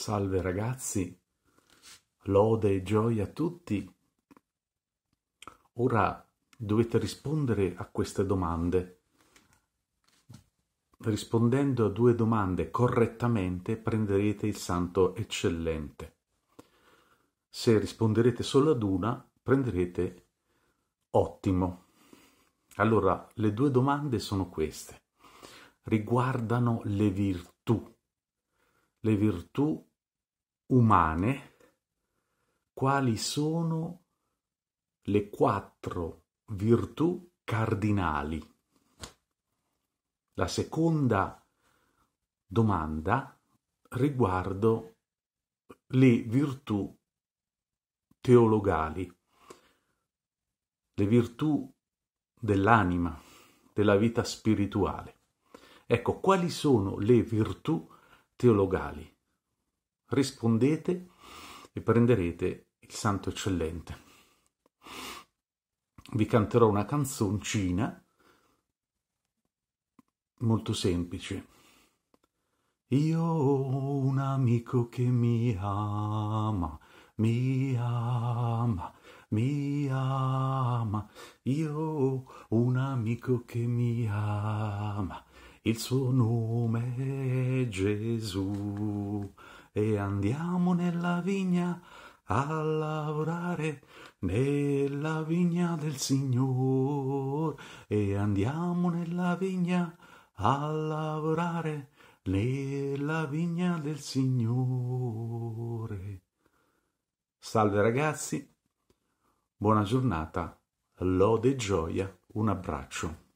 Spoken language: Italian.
Salve ragazzi, lode e gioia a tutti. Ora dovete rispondere a queste domande. Rispondendo a due domande correttamente prenderete il santo eccellente. Se risponderete solo ad una prenderete ottimo. Allora, le due domande sono queste. Riguardano le virtù. Le virtù umane quali sono le quattro virtù cardinali. La seconda domanda riguardo le virtù teologali, le virtù dell'anima, della vita spirituale. Ecco, quali sono le virtù teologali? rispondete e prenderete il Santo Eccellente. Vi canterò una canzoncina molto semplice. Io ho un amico che mi ama, mi ama, mi ama. Io ho un amico che mi ama, il suo nome è Gesù e andiamo nella vigna a lavorare nella vigna del Signore e andiamo nella vigna a lavorare nella vigna del Signore. Salve ragazzi, buona giornata, lode e gioia, un abbraccio.